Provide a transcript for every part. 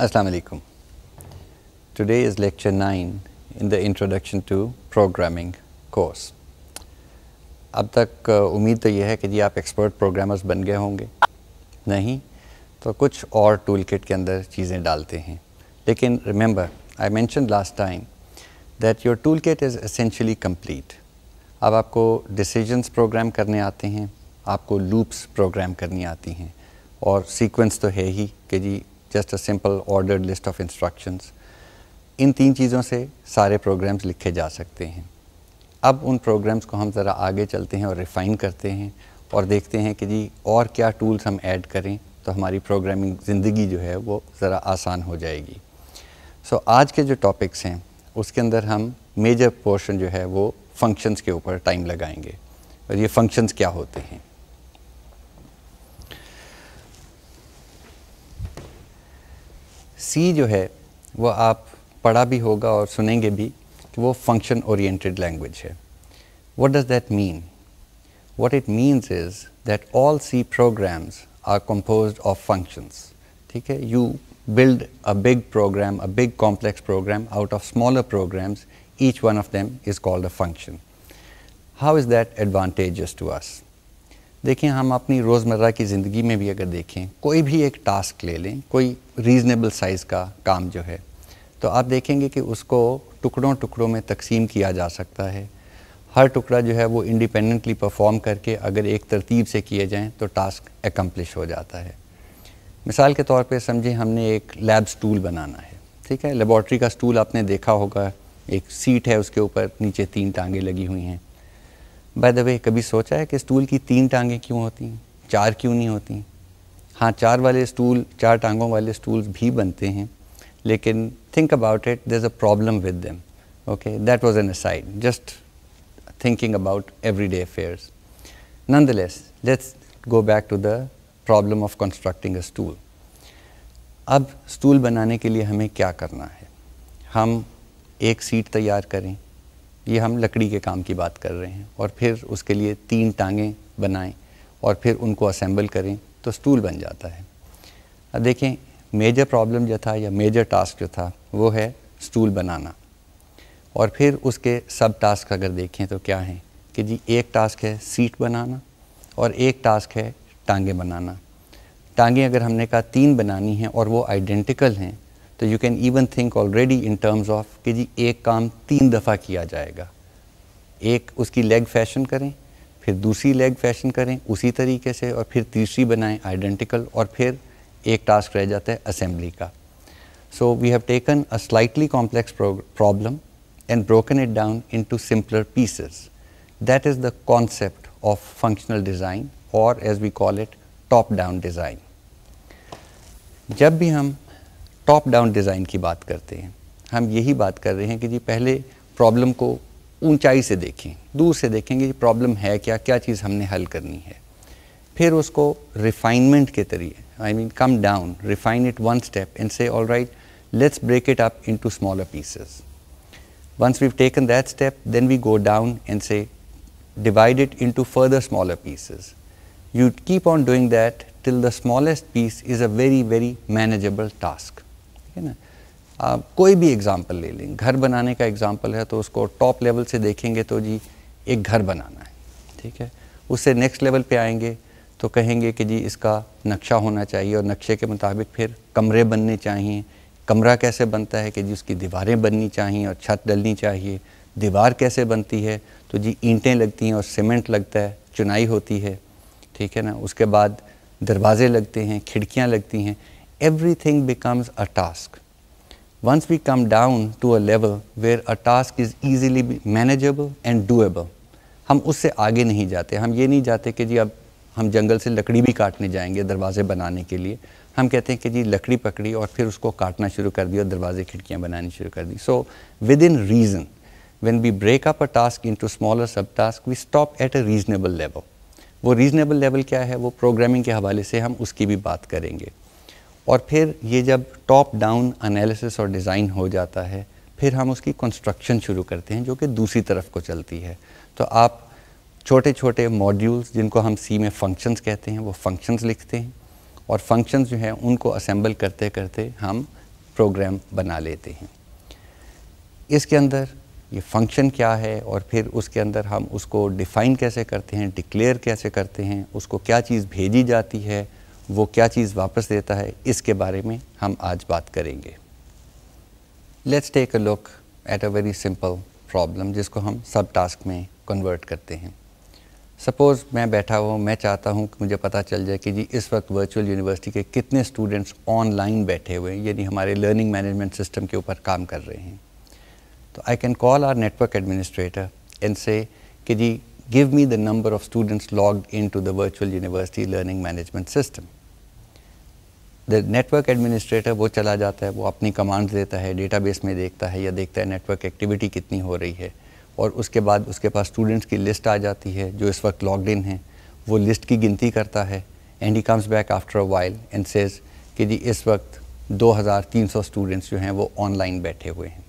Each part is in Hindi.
Assalamu alaikum. Today is lecture 9 in the introduction to programming course. अब तक उम्मीद तो यह है कि जी आप एक्सपर्ट प्रोग्रामर्स बन गए होंगे नहीं तो कुछ और टूल किट के अंदर चीज़ें डालते हैं लेकिन remember I mention last time that your tool kit is essentially complete अब आपको डिसीजंस प्रोग्राम करने आते हैं आपको लूप्स प्रोग्राम करनी आती हैं और सीक्वेंस तो है ही कि जी just a simple ordered list of instructions इन तीन चीज़ों से सारे प्रोग्राम्स लिखे जा सकते हैं अब उन प्रोग्राम्स को हम ज़रा आगे चलते हैं और रिफ़ाइन करते हैं और देखते हैं कि जी और क्या टूल्स हम ऐड करें तो हमारी प्रोग्रामिंग ज़िंदगी जो है वो ज़रा आसान हो जाएगी सो so, आज के जो टॉपिक्स हैं उसके अंदर हम मेजर पोर्शन जो है वो फंक्शंस के ऊपर टाइम लगाएंगे और ये फंक्शंस क्या होते हैं सी जो है वो आप पढ़ा भी होगा और सुनेंगे भी कि वो फंक्शन ओरिएंटेड लैंग्वेज है what does that mean what it means is that all C programs are compose of functions ठीक है you build a big program a big complex program out of smaller programs each one of them is called a function how is that advantage to us देखें हम अपनी रोज़मर्रा की ज़िंदगी में भी अगर देखें कोई भी एक टास्क ले लें कोई रीज़नेबल साइज़ का काम जो है तो आप देखेंगे कि उसको टुकड़ों टुकड़ों में तकसीम किया जा सकता है हर टुकड़ा जो है वो इंडिपेंडेंटली परफॉर्म करके अगर एक तरतीब से किए जाएँ तो टास्क एकम्प्लिश हो जाता है मिसाल के तौर पे समझें हमने एक लैब स्टूल बनाना है ठीक है लेबॉर्ट्री का स्टूल आपने देखा होगा एक सीट है उसके ऊपर नीचे तीन टांगे लगी हुई हैं बाय द वे कभी सोचा है कि स्टूल की तीन टांगें क्यों होती हैं चार क्यों नहीं होती हाँ चार वाले स्टूल चार टांगों वाले स्टूल भी बनते हैं लेकिन think about it there a problem with them okay that was an aside just thinking about every day affairs nonetheless let's go back to the problem of constructing a stool अब स्टूल बनाने के लिए हमें क्या करना है हम एक सीट तैयार करें ये हम लकड़ी के काम की बात कर रहे हैं और फिर उसके लिए तीन टांगें बनाएं और फिर उनको असेंबल करें तो स्टूल बन जाता है अब देखें मेजर प्रॉब्लम जो था या मेजर टास्क जो था वो है स्टूल बनाना और फिर उसके सब टास्क अगर देखें तो क्या हैं कि जी एक टास्क है सीट बनाना और एक टास्क है टांगे बनाना टांगे अगर हमने कहा तीन बनानी हैं और वो आइडेंटिकल हैं तो you can even think already in terms of कि जी एक काम तीन दफ़ा किया जाएगा एक उसकी लेग फैशन करें फिर दूसरी लेग फैशन करें उसी तरीके से और फिर तीसरी बनाएं आइडेंटिकल और फिर एक टास्क रह जाता है असेंबली का so we have taken a slightly complex problem and broken it down into simpler pieces that is the concept of functional design और as we call it top down design जब भी हम टॉप डाउन डिज़ाइन की बात करते हैं हम यही बात कर रहे हैं कि जी पहले प्रॉब्लम को ऊंचाई से देखें दूर से देखेंगे कि प्रॉब्लम है क्या क्या चीज़ हमने हल करनी है फिर उसको रिफाइनमेंट के तरीके I mean come down refine it one step in से all right let's break it up into smaller pieces once we've taken that step then we go down in से divide it into further smaller pieces you keep on doing that till the smallest piece is a very very manageable task ठीक है ना आप कोई भी एग्ज़ाम्पल ले लें घर बनाने का एग्ज़ाम्पल है तो उसको टॉप लेवल से देखेंगे तो जी एक घर बनाना है ठीक है उससे नेक्स्ट लेवल पे आएंगे तो कहेंगे कि जी इसका नक्शा होना चाहिए और नक्शे के मुताबिक फिर कमरे बनने चाहिए कमरा कैसे बनता है कि जी उसकी दीवारें बननी चाहिए और छत डलनी चाहिए दीवार कैसे बनती है तो जी ईंटें लगती हैं और सीमेंट लगता है चुनाई होती है ठीक है ना उसके बाद दरवाजे लगते हैं खिड़कियाँ लगती हैं everything becomes a task. Once we come down to a level where a task is easily manageable and doable, हम उससे आगे नहीं जाते हम ये नहीं जाते कि जी अब हम जंगल से लकड़ी भी काटने जाएंगे दरवाजे बनाने के लिए हम कहते हैं कि जी लकड़ी पकड़ी और फिर उसको काटना शुरू कर दिया और दरवाजे खिड़कियाँ बनानी शुरू कर दी so within reason when we break up a task into smaller subtasks, we stop at a reasonable level. वो reasonable level क्या है वो programming के हवाले से हम उसकी भी बात करेंगे और फिर ये जब टॉप डाउन एनालिसिस और डिज़ाइन हो जाता है फिर हम उसकी कंस्ट्रक्शन शुरू करते हैं जो कि दूसरी तरफ को चलती है तो आप छोटे छोटे मॉड्यूल्स जिनको हम सी में फंक्शंस कहते हैं वो फंक्शंस लिखते हैं और फंक्शंस जो हैं उनको असेंबल करते करते हम प्रोग्राम बना लेते हैं इसके अंदर ये फंक्शन क्या है और फिर उसके अंदर हम उसको डिफ़ाइन कैसे करते हैं डिक्लेयर कैसे करते हैं उसको क्या चीज़ भेजी जाती है वो क्या चीज़ वापस देता है इसके बारे में हम आज बात करेंगे let's take a look at a very simple problem जिसको हम सब टास्क में कन्वर्ट करते हैं सपोज़ मैं बैठा हुआ मैं चाहता हूँ कि मुझे पता चल जाए कि जी इस वक्त वर्चुअल यूनिवर्सिटी के कितने स्टूडेंट्स ऑनलाइन बैठे हुए हैं यानी हमारे लर्निंग मैनेजमेंट सिस्टम के ऊपर काम कर रहे हैं तो I can call our network administrator and say कि जी me the number of students log into the virtual university learning management system network administrator वो चला जाता है वो अपनी कमांड देता है डेटाबेस में देखता है या देखता है नेटवर्क एक्टिविटी कितनी हो रही है और उसके बाद उसके पास स्टूडेंट्स की लिस्ट आ जाती है जो इस वक्त लॉग इन है वो लिस्ट की गिनती करता है and he comes back after a while and says कि जी इस वक्त 2300 स्टूडेंट्स जो हैं वो ऑनलाइन बैठे हुए हैं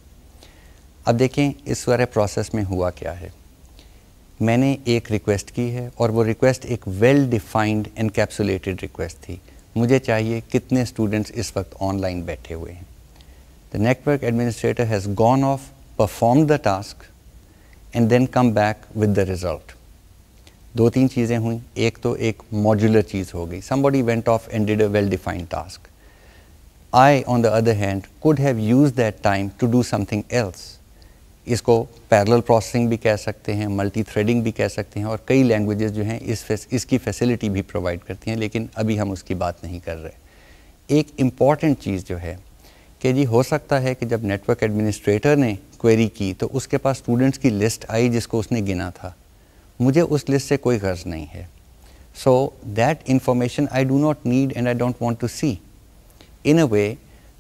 अब देखें इस वाले प्रोसेस में हुआ क्या है मैंने एक रिक्वेस्ट की है और वो रिक्वेस्ट एक वेल डिफाइंड एनकैप्सुलेटेड रिक्वेस्ट थी मुझे चाहिए कितने स्टूडेंट्स इस वक्त ऑनलाइन बैठे हुए हैं the network administrator has gone off perform the task and then come back with the result दो तीन चीज़ें हुई एक तो एक मॉड्यूलर चीज़ हो गई somebody went off and did a well defined task I on the other hand could have use that time to do something else इसको पैरेलल प्रोसेसिंग भी कह सकते हैं मल्टी थ्रेडिंग भी कह सकते हैं और कई लैंग्वेजेस जो हैं इस इसकी फैसिलिटी भी प्रोवाइड करती हैं लेकिन अभी हम उसकी बात नहीं कर रहे एक इम्पॉर्टेंट चीज़ जो है कि जी हो सकता है कि जब नेटवर्क एडमिनिस्ट्रेटर ने क्वेरी की तो उसके पास स्टूडेंट्स की लिस्ट आई जिसको उसने गिना था मुझे उस लिस्ट से कोई गर्ज नहीं है so that information I do not need and I don't want to see in a way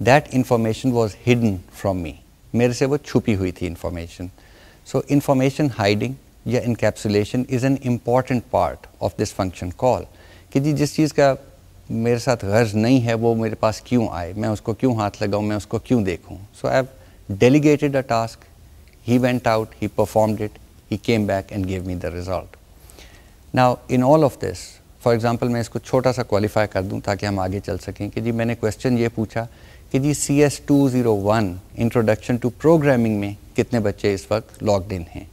that information was hidden from me मेरे से वो छुपी हुई थी इन्फॉर्मेशन सो इन्फॉर्मेशन हाइडिंग या encapsulation is an important part of this function call कि जी जिस चीज़ का मेरे साथ गर्ज नहीं है वो मेरे पास क्यों आए मैं उसको क्यों हाथ लगाऊँ मैं उसको क्यों देखूँ so I have delegated a task he went out he performed it he came back and gave me the result now in all of this for example मैं इसको छोटा सा क्वालिफाई कर दूँ ताकि हम आगे चल सकें कि जी मैंने क्वेश्चन ये पूछा कि CS201 Introduction to Programming. Me, introduction to programming में कितने बच्चे इस वक्त लॉग्ड इन हैं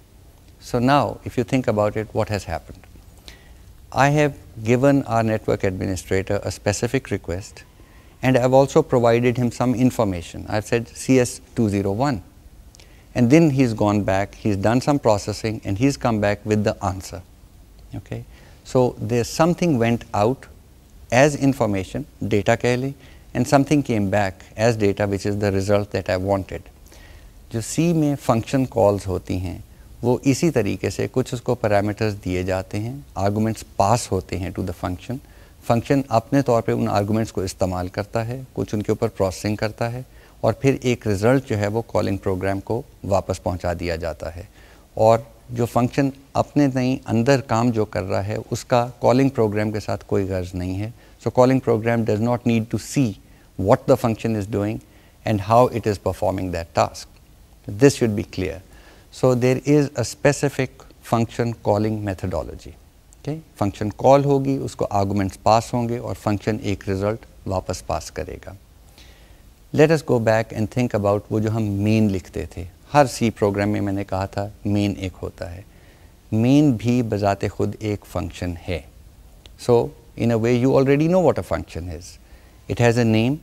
so now if you think about it what I have given our network administrator a specific request and I have also provided him some information. I have said CS201 and then he's gone back, he's done some processing and he's come back with the answer. Okay? So, there's something went out as information, data Kelly. and something came back as data which is the result that I wanted. जो C में function calls होती हैं वो इसी तरीके से कुछ उसको पैरामीटर्स दिए जाते हैं arguments पास होते हैं टू द फंक्शन फंक्शन अपने तौर पे उन arguments को इस्तेमाल करता है कुछ उनके ऊपर प्रोसेसिंग करता है और फिर एक रिज़ल्ट जो है वो कॉलिंग प्रोग्राम को वापस पहुंचा दिया जाता है और जो फंक्शन अपने नहीं अंदर काम जो कर रहा है उसका कॉलिंग प्रोग्राम के साथ कोई गर्ज नहीं है So calling program does not need to see what the function is doing and how it is performing that task. This should be clear. So there is a specific function calling methodology. Okay? Function call होगी उसको arguments pass होंगे or function एक result वापस pass Let us go back and think about वो जो हम main लिखते थे C program में मैंने main एक होता main भी बजाते खुद function है So in a way you already know what a function is. It has a name,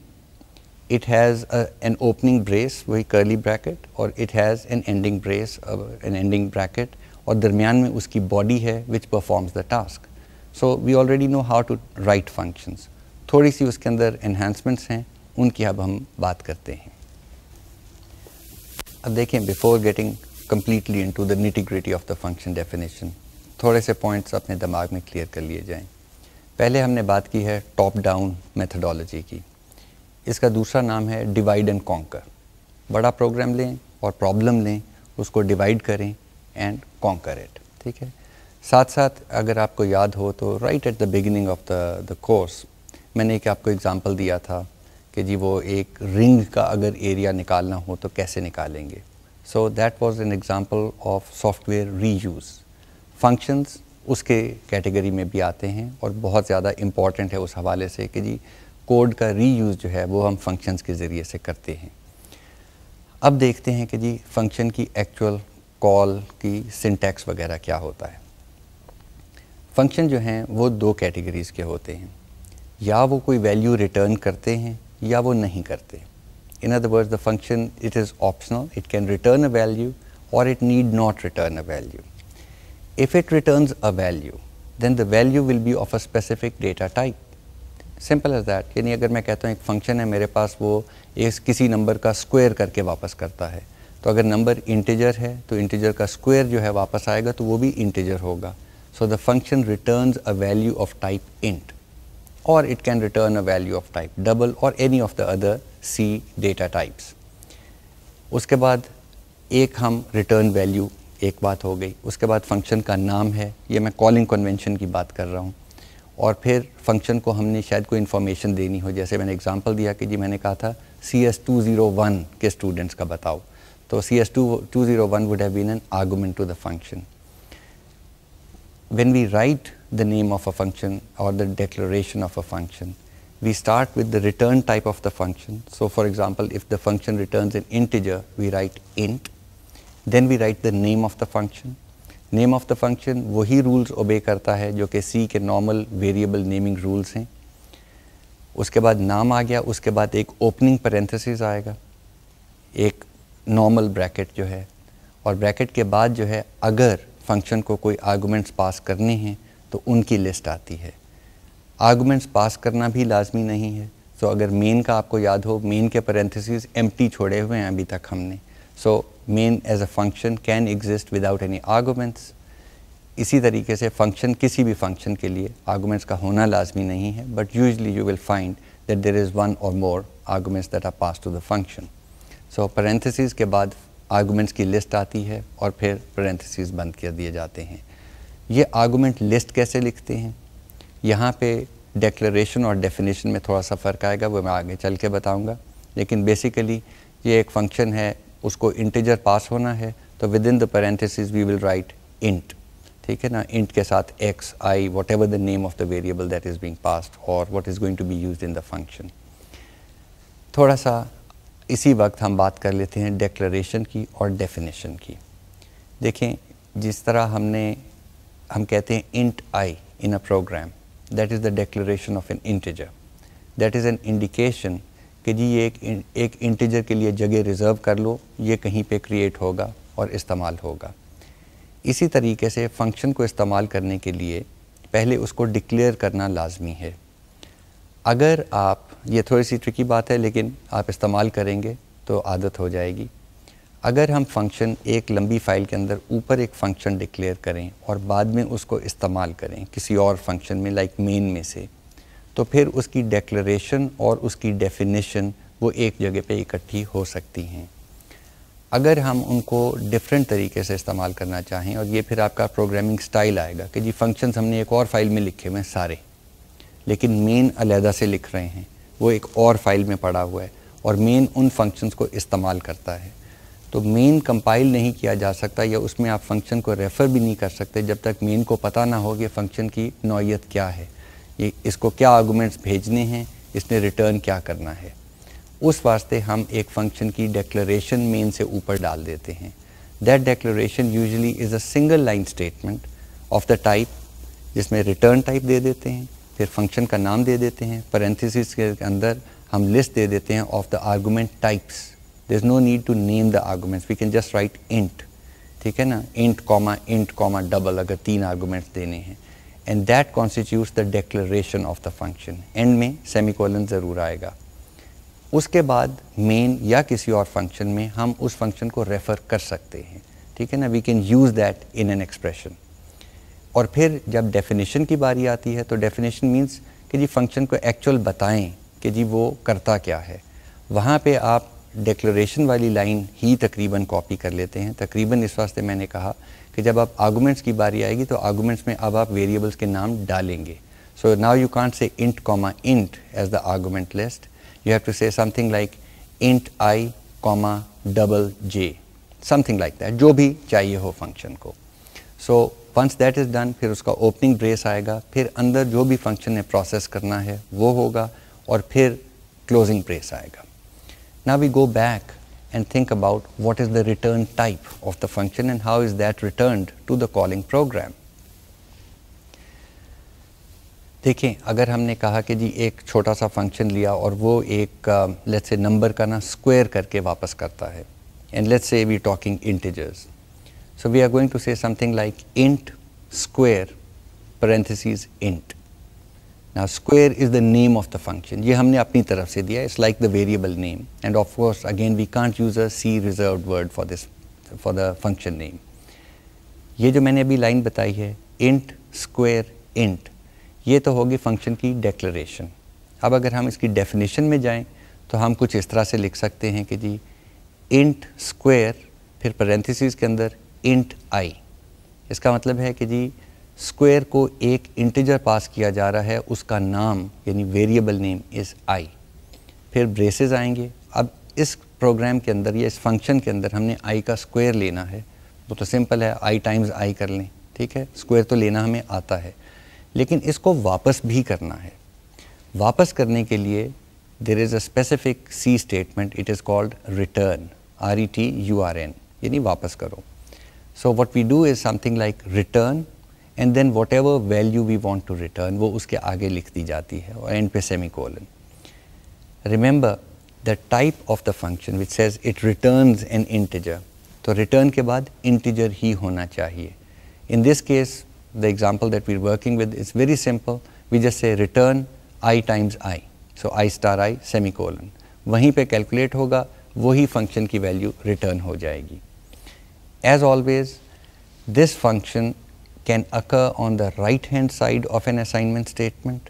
it has an opening brace with curly bracket or it has an ending brace, an ending bracket or darmyan mein uski body hai which performs the task. So we already know how to write functions. Thodi si uske andar enhancements hain, unki ab hum baat karte hain. Ab dekhen, before getting completely into the nitty gritty of the function definition, thode se points apne damag mein clear kar liye jayen. पहले हमने बात की है टॉप डाउन मेथडोलॉजी की इसका दूसरा नाम है डिवाइड एंड कॉन्कर बड़ा प्रोग्राम लें और प्रॉब्लम लें उसको डिवाइड करें एंड कॉन्कर इट ठीक है साथ साथ अगर आपको याद हो तो right at the beginning of the the course मैंने एक आपको एग्जांपल दिया था कि जी वो एक रिंग का अगर एरिया निकालना हो तो कैसे निकालेंगे so that was an example of software reuse functions उसके कैटेगरी में भी आते हैं और बहुत ज़्यादा इम्पॉर्टेंट है उस हवाले से कि जी कोड का रीयूज़ जो है वो हम फंक्शंस के ज़रिए से करते हैं अब देखते हैं कि जी फंक्शन की एक्चुअल कॉल की सिंटैक्स वगैरह क्या होता है फंक्शन जो हैं वो दो कैटेगरीज़ के होते हैं या वो कोई वैल्यू रिटर्न करते हैं या वो नहीं करते in other words the function it is optional it can return a value or it need not return a value If it returns a value, then the value will be of a specific data type. Simple as that यानी अगर मैं कहता हूँ एक फंक्शन है मेरे पास वो इस किसी नंबर का स्क्वायर करके वापस करता है तो अगर नंबर इंटीजर है तो इंटीजर का स्क्वायर जो है वापस आएगा तो वो भी इंटीजर होगा so the function returns a value of type int or it can return a value of type double or any of the other C data types उसके बाद एक हम रिटर्न वैल्यू एक बात हो गई उसके बाद फंक्शन का नाम है ये मैं कॉलिंग कन्वेंशन की बात कर रहा हूँ और फिर फंक्शन को हमने शायद कोई इन्फॉर्मेशन देनी हो जैसे मैंने एग्जांपल दिया कि जी मैंने कहा था C S two zero one के स्टूडेंट्स का बताओ तो C S two two zero one would have been an argument to the function when we write the name of a function और the declaration of a function we start with the return type of the function so for example if the function return in integer we write int then we write the name of the function name of the function वही रूल्स ओबे करता है जो कि सी के नॉर्मल वेरिएबल नेमिंग रूल्स हैं उसके बाद नाम आ गया उसके बाद एक ओपनिंग पेरेंथेसिस आएगा एक नॉर्मल ब्रैकेट जो है और ब्रैकेट के बाद जो है अगर फंक्शन को कोई आर्गूमेंट्स पास करने हैं तो उनकी लिस्ट आती है आर्गूमेंट्स पास करना भी लाजमी नहीं है सो so, अगर मेन का आपको याद हो मेन के पेरेंथेसिस एम्प्टी छोड़े हुए हैं अभी तक हमने so so, main as a function can exist without any arguments इसी तरीके से फंक्शन किसी भी फंक्शन के लिए आर्गूमेंट्स का होना लाजमी नहीं है but usually you will find that there is one or more arguments that are pass to the function so parenthesis के बाद आर्गूमेंट्स की लिस्ट आती है और फिर पैरेंथिस बंद कर दिए जाते हैं ये आर्गूमेंट लिस्ट कैसे लिखते हैं यहाँ पे डेक्लेशन और डेफिनेशन में थोड़ा सा फ़र्क आएगा वो मैं आगे चल के बताऊँगा लेकिन बेसिकली ये एक फंक्शन है उसको इंटीजर पास होना है तो within the parenthesis we will write int ठीक है ना इंट के साथ x i whatever the name of the variable that is being passed और what is going to be use in the function थोड़ा सा इसी वक्त हम बात कर लेते हैं डेक्लरेशन की और डेफिनेशन की देखें जिस तरह हमने हम कहते हैं int i in a program that is the declaration of an integer that is an indication कि जी ये एक एक इंटीजर के लिए जगह रिज़र्व कर लो ये कहीं पे क्रिएट होगा और इस्तेमाल होगा इसी तरीके से फंक्शन को इस्तेमाल करने के लिए पहले उसको डिक्लेयर करना लाजमी है अगर आप ये थोड़ी सी ट्रिकी बात है लेकिन आप इस्तेमाल करेंगे तो आदत हो जाएगी अगर हम फंक्शन एक लंबी फ़ाइल के अंदर ऊपर एक फ़ंक्शन डिक्लेयर करें और बाद में उसको इस्तेमाल करें किसी और फंक्शन में लाइक मेन में से तो फिर उसकी डेक्लरेशन और उसकी डेफिनेशन वो एक जगह पे इकट्ठी हो सकती हैं अगर हम उनको डिफरेंट तरीके से इस्तेमाल करना चाहें और ये फिर आपका प्रोग्रामिंग स्टाइल आएगा कि जी फंक्शंस हमने एक और फाइल में लिखे हुए हैं सारे लेकिन मेन अलहदा से लिख रहे हैं वो एक और फाइल में पड़ा हुआ है और मेन उन फंक्शंस को इस्तेमाल करता है तो मेन कंपाइल नहीं किया जा सकता या उसमें आप फंक्शन को रेफ़र भी नहीं कर सकते जब तक मेन को पता ना हो कि फ़ंक्शन की नौीयत क्या है ये इसको क्या आर्गूमेंट्स भेजने हैं इसने रिटर्न क्या करना है उस वास्ते हम एक फंक्शन की डेक्लरेशन मेन से ऊपर डाल देते हैं that declaration usually is a single line statement of the type जिसमें रिटर्न टाइप दे देते हैं फिर फंक्शन का नाम दे देते हैं परेंथिसिस के अंदर हम लिस्ट दे देते हैं of the argument types there is no need to name the arguments we can just write int ठीक है ना int comma int comma double अगर तीन आर्गूमेंट्स देने हैं and that constitute the declaration of the function and में सेमिकोलन ज़रूर आएगा उसके बाद मेन या किसी और फंक्शन में हम उस फंक्शन को रेफ़र कर सकते हैं ठीक है ना we can use that in an expression और फिर जब डेफिनेशन की बारी आती है तो डेफिनेशन मीन्स कि जी फंक्शन को एक्चुअल बताएं कि जी वो करता क्या है वहाँ पे आप डिक्लेरेशन वाली लाइन ही तकरीबन कॉपी कर लेते हैं तकरीबन इस वास्ते मैंने कहा कि जब आप आर्गूमेंट्स की बारी आएगी तो आर्गूमेंट्स में अब आप वेरिएबल्स के नाम डालेंगे so now you can't say int comma int as the argument list you have to say something like int i comma double j something like that जो भी चाहिए हो फंक्शन को so once that is done फिर उसका ओपनिंग ब्रेस आएगा फिर अंदर जो भी फंक्शन ने प्रोसेस करना है वो होगा और फिर क्लोजिंग ब्रेस आएगा ना we go back and think about what is the return type of the function and how is that returned to the calling program. देखें अगर हमने कहा कि जी एक छोटा सा फंक्शन लिया और वो एक लेट्स से नंबर का ना स्क्वायर करके वापस करता है and let's say we talking integers so we are going to say something like int square parentheses int. Now square is the name of the function. ये हमने अपनी तरफ से दिया It's like the variable name. And of course, again, we can't use a C reserved word for this, for the function name. ये जो मैंने अभी line बताई है int square int, ये तो होगी function की declaration. अब अगर हम इसकी definition में जाएं तो हम कुछ इस तरह से लिख सकते हैं कि जी int square फिर parentheses के अंदर int i. इसका मतलब है कि जी स्क्वायर को एक इंटीजर पास किया जा रहा है उसका नाम यानी वेरिएबल नेम इज़ आई फिर ब्रेसेस आएंगे अब इस प्रोग्राम के अंदर या इस फंक्शन के अंदर हमने आई का स्क्वायर लेना है वो तो सिंपल है आई टाइम्स आई कर लें ठीक है स्क्वायर तो लेना हमें आता है लेकिन इसको वापस भी करना है वापस करने के लिए there is a specific C statement it is called return R E T U R N यानी वापस करो so what we do is something like return and then whatever value we want to return वो उसके आगे लिख दी जाती है और एंड पे semicolon remember the type of the function which says it return an integer तो रिटर्न के बाद इंटीजर ही होना चाहिए in this case the example that we working with is very simple we just say return i times i so i star i semicolon वहीं पर कैलकुलेट होगा वही फंक्शन की वैल्यू रिटर्न हो जाएगी as always this function can occur on the right hand side of an assignment statement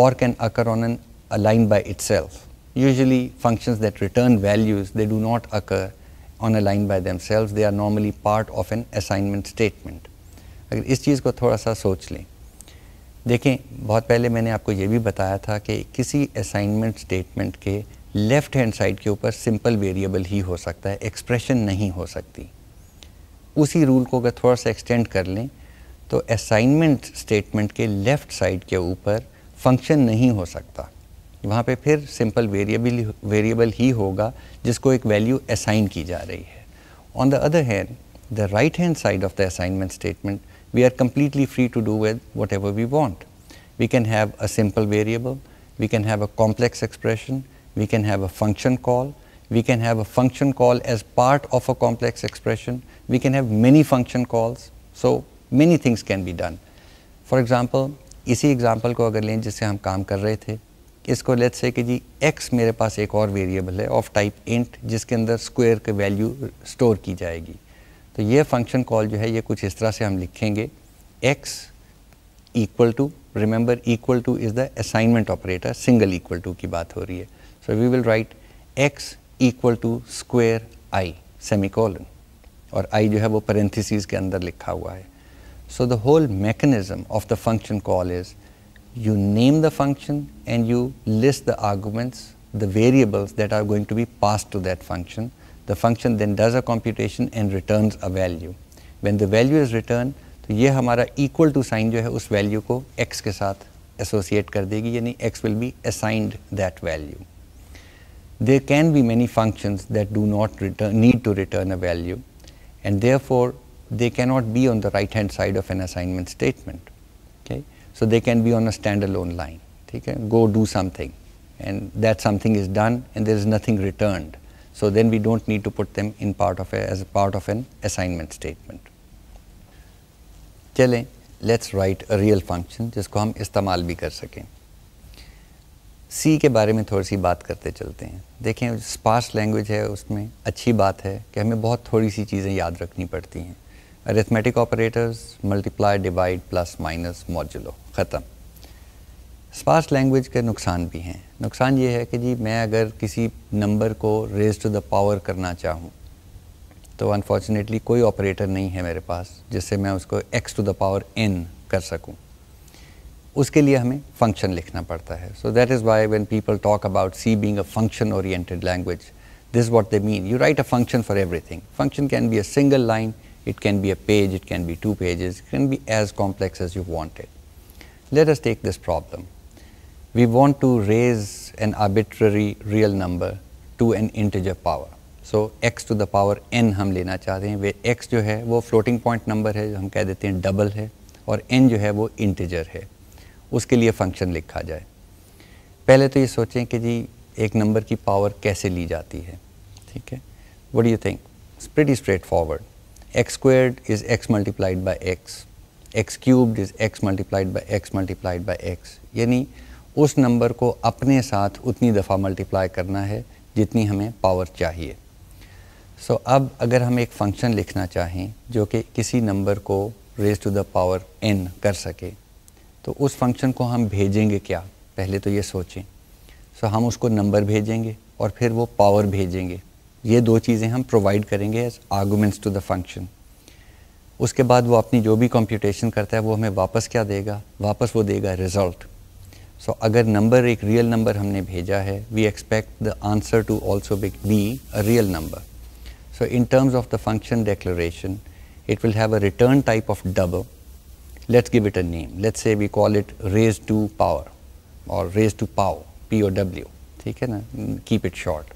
or can occur on an, a line by itself. Usually functions that return values, they do not occur on a line by themselves, they are normally part of an assignment statement. अगर इस चीज़ को थोड़ा सा सोच लें देखें बहुत पहले मैंने आपको ये भी बताया था कि किसी असाइनमेंट स्टेटमेंट के लेफ़्ट हैंड साइड के ऊपर सिंपल वेरिएबल ही हो सकता है एक्सप्रेशन नहीं हो सकती उसी रूल को अगर थोड़ा सा एक्सटेंड कर लें तो असाइनमेंट स्टेटमेंट के लेफ्ट साइड के ऊपर फंक्शन नहीं हो सकता वहाँ पे फिर सिंपल वेरिएबल वेरिएबल ही होगा जिसको एक वैल्यू असाइन की जा रही है on the other hand the right hand side of the assignment statement we are completely free to do with whatever we want we can have a simple variable we can have a complex expression we can have a function call we can have a function call as part of a complex expression we can have many function calls so many things can be done for example इसी एग्ज़ाम्पल को अगर लें जिससे हम काम कर रहे थे इसको लेट्स से कि जी एक्स मेरे पास एक और वेरिएबल है ऑफ टाइप इंट जिसके अंदर स्क्वायर के वैल्यू स्टोर की जाएगी तो ये फंक्शन कॉल जो है ये कुछ इस तरह से हम लिखेंगे x equal to remember equal to is the assignment operator single equal to की बात हो रही है so we will write x equal to square i semi और आई जो है वो पेरेंथिस के अंदर लिखा हुआ है So the whole mechanism of the function call is you name the function and you list the arguments, the variables that are going to be passed to that function. The function then does a computation and returns a value. When the value is returned, तो ये हमारा इक्वल टू साइन जो है उस वैल्यू को x के साथ एसोसिएट कर देगी यानी x will be assigned that value there can be many functions that do not need to return a value and therefore they cannot be on the right hand side of an assignment statement. Okay? So they can be on a standalone line. okay go do something and that something is done and there is nothing returned. So then we don't need to put them in part of a, as a part of an assignment statement. चलें let's write a real function जिसको हम इस्तेमाल bhi kar sake c ke बारे mein थोड़ी si baat karte chalte hain dekhen sparse language hai उसमें अच्छी baat hai कि हमें बहुत थोड़ी si चीज़ें yaad rakhni padti hain arithmetic operators multiply divide plus minus modulo ख़त्म स्पार्स लैंग्वेज के नुकसान भी हैं नुकसान ये है कि जी मैं अगर किसी नंबर को रेज टू द पावर करना चाहूँ तो अनफॉर्चुनेटली कोई ऑपरेटर नहीं है मेरे पास जिससे मैं उसको x to the power n कर सकूँ उसके लिए हमें फंक्शन लिखना पड़ता है so that is why when people talk about C being a function oriented language this what they mean you write a function for everything function can be a single line It can be a page, it can be two pages, it can be as complex as you want it. Let us take this problem. We want to raise an arbitrary real number to an integer power. So x to the power n hum lena chahte hain, where x jo hai, wo floating point number hai, hum kehde hain double hai, aur n jo hai, wo integer hai. Uske liye function likha jaye. Pehle to ye sochein ki ji, ek number ki power kaise li jati hai. Theek hai? What do you think? It's pretty straightforward. x squared is x multiplied by x, x cubed is x multiplied by x multiplied by x यानी उस नंबर को अपने साथ उतनी दफ़ा मल्टीप्लाई करना है जितनी हमें पावर चाहिए सो so, अब अगर हम एक फंक्शन लिखना चाहें जो कि किसी नंबर को raise to the power n कर सके तो उस फंक्शन को हम भेजेंगे क्या पहले तो ये सोचें सो so, हम उसको नंबर भेजेंगे और फिर वो पावर भेजेंगे ये दो चीज़ें हम प्रोवाइड करेंगे as arguments to the function उसके बाद वो अपनी जो भी कंप्यूटेशन करता है वो हमें वापस क्या देगा वापस वो देगा रिज़ल्ट सो so, अगर नंबर एक रियल नंबर हमने भेजा है we expect the answer to also be a real number so in terms of the function will have a return type of type let's give it a name let's say we call it raise to power और raise to pow P O W ठीक है ना keep it short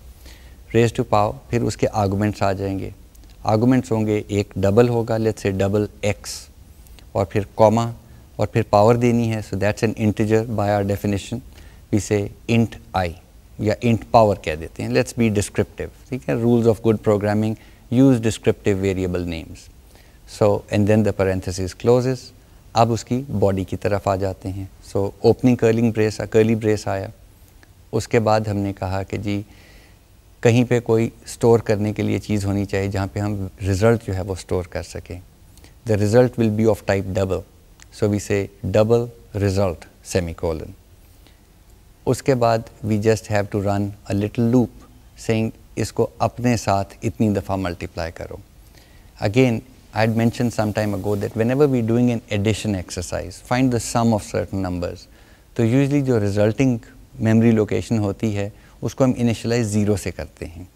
raise to power फिर उसके आर्गूमेंट्स आ जाएंगे आर्गूमेंट्स होंगे एक डबल होगा लेट्स से डबल एक्स और फिर कॉमा और फिर पावर देनी है so that's an integer by our definition we say int i या इंट पावर कह देते हैं लेट्स बी डिस्क्रिप्टिव ठीक है rules of good programming use descriptive variable names so and then the parenthesis closes अब उसकी बॉडी की तरफ आ जाते हैं so opening curling brace curly brace आया उसके बाद हमने कहा कि जी कहीं पे कोई स्टोर करने के लिए चीज़ होनी चाहिए जहाँ पे हम रिज़ल्ट जो है वो स्टोर कर सकें the result will be of type double so we say double result semicolon उसके बाद we just have to run a little loop saying इसको अपने साथ इतनी दफ़ा मल्टीप्लाई करो again I mention some time ago that whenever we doing an addition exercise find the sum of certain numbers तो यूजली जो रिजल्टिंग मेमरी लोकेशन होती है उसको हम इनिशलाइज ज़ीरो से करते हैं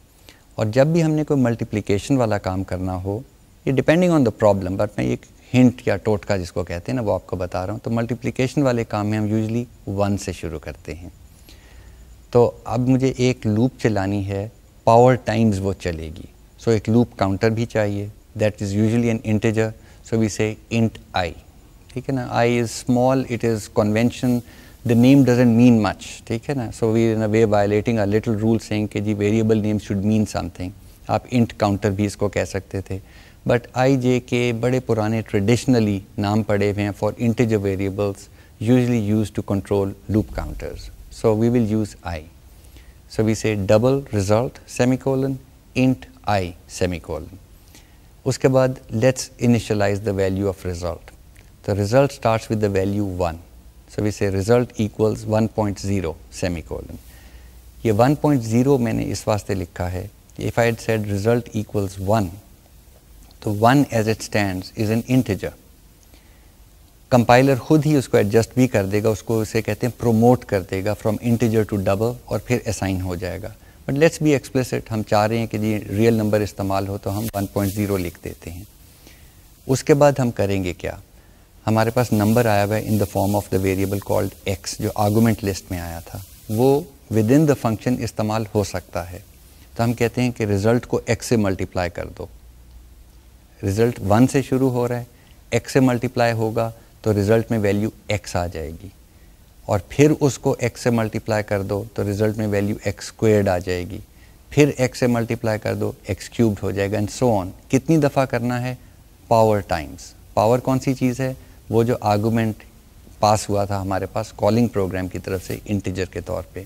और जब भी हमने कोई मल्टीप्लिकेशन वाला काम करना हो ये depending on the problem but मैं एक हिंट या टोटका जिसको कहते हैं ना वो आपको बता रहा हूँ तो मल्टीप्लिकेशन वाले काम में हम यूजली वन से शुरू करते हैं तो अब मुझे एक लूप चलानी है पावर टाइम्स वो चलेगी सो so, एक लूप काउंटर भी चाहिए that is usually an integer so we say int i ठीक है ना i is small it is convention the name doesn't mean much okay? so we are in a way violating a little rule saying that variable name should mean something आप int counter भी इसको कह सकते थे बट आई जे के बड़े usually used to control loop counters. So we will use i. So we say double result semicolon int i semicolon. Uske baad let's initialize the value of result. The result starts with the value 1. So we say result equals 1.0 semicolon. ये 1.0 मैंने इस वास्ते लिखा है if I said result equals one तो one as it stand is an integer compiler खुद ही उसको एडजस्ट भी कर देगा उसको उसे कहते हैं प्रोमोट कर देगा फ्रॉम इंटीजर टू डबल और फिर असाइन हो जाएगा बट लेट्स बी एक्सप्लिसिट हम चाह रहे हैं कि जी रियल नंबर इस्तेमाल हो तो हम 1.0 लिख देते हैं उसके बाद हम करेंगे क्या हमारे पास नंबर आया हुआ है in the form of the variable called x जो आर्गूमेंट लिस्ट में आया था वो विद इन द फंक्शन इस्तेमाल हो सकता है तो हम कहते हैं कि रिजल्ट को एक्स से मल्टीप्लाई कर दो रिजल्ट वन से शुरू हो रहा है एक्स से मल्टीप्लाई होगा तो रिज़ल्ट में वैल्यू एक्स आ जाएगी और फिर उसको एक्स से मल्टीप्लाई कर दो तो रिज़ल्ट में वैल्यू एक्स स्क्वेयर्ड आ जाएगी फिर एक्स से मल्टीप्लाई कर दो एक्स क्यूब्ड हो जाएगा एंड सो ऑन कितनी दफ़ा करना है पावर टाइम्स पावर कौन सी चीज़ है वो जो आर्गूमेंट पास हुआ था हमारे पास कॉलिंग प्रोग्राम की तरफ से इंटीजर के तौर पे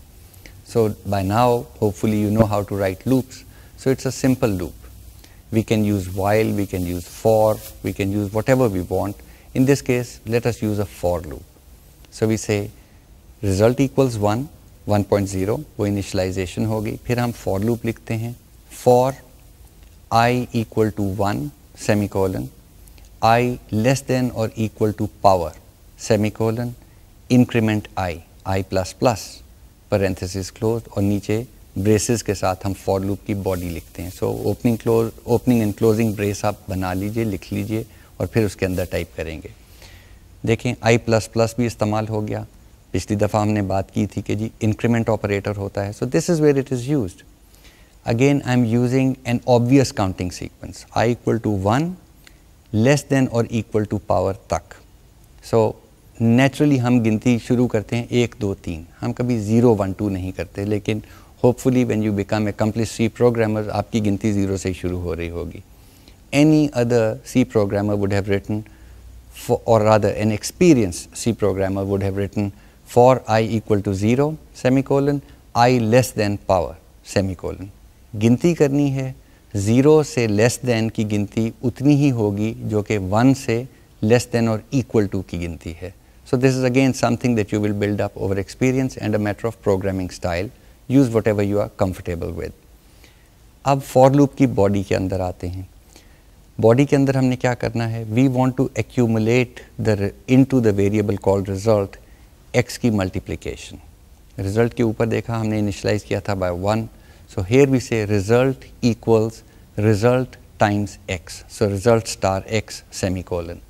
so by now hopefully you know how to write loops so it's a simple loop we can use while we can use for we can use whatever we want in this case let us use a for loop so we say result equals one 1.0 वो इनिशलाइजेशन होगी फिर हम फॉर लूप लिखते हैं for i equal to one semicolon i less than or equal to power semicolon increment i i plus plus parenthesis closed और नीचे ब्रेसेस के साथ हम फॉर लूप की बॉडी लिखते हैं so opening close opening and closing brace आप बना लीजिए लिख लीजिए और फिर उसके अंदर टाइप करेंगे देखें आई प्लस प्लस भी इस्तेमाल हो गया पिछली दफ़ा हमने बात की थी कि जी इंक्रीमेंट ऑपरेटर होता है so this is where it is use again I am using an obvious counting sequence i equal to one less than or equal to power तक सो नेचुरली हम गिनती शुरू करते हैं एक दो तीन हम कभी ज़ीरो वन टू नहीं करते लेकिन hopefully when you become a complete C programmer आपकी गिनती ज़ीरो से शुरू हो रही होगी any other C programmer would have written or rather an experience C programmer would have written for i equal to zero semi i less than power semi गिनती करनी है ज़ीरो से लेस देन की गिनती उतनी ही होगी जो कि वन से less than or equal to की गिनती है this is again something that you will build up over experience and a matter of programming style use whatever you are comfortable with अब फॉर लूप की बॉडी के अंदर आते हैं बॉडी के अंदर हमने क्या करना है we want to accumulate the into the variable called result x की मल्टीप्लीकेशन रिजल्ट के ऊपर देखा हमने इनिशलाइज किया था by one so here we say result equals result times x. So, result star x semicolon.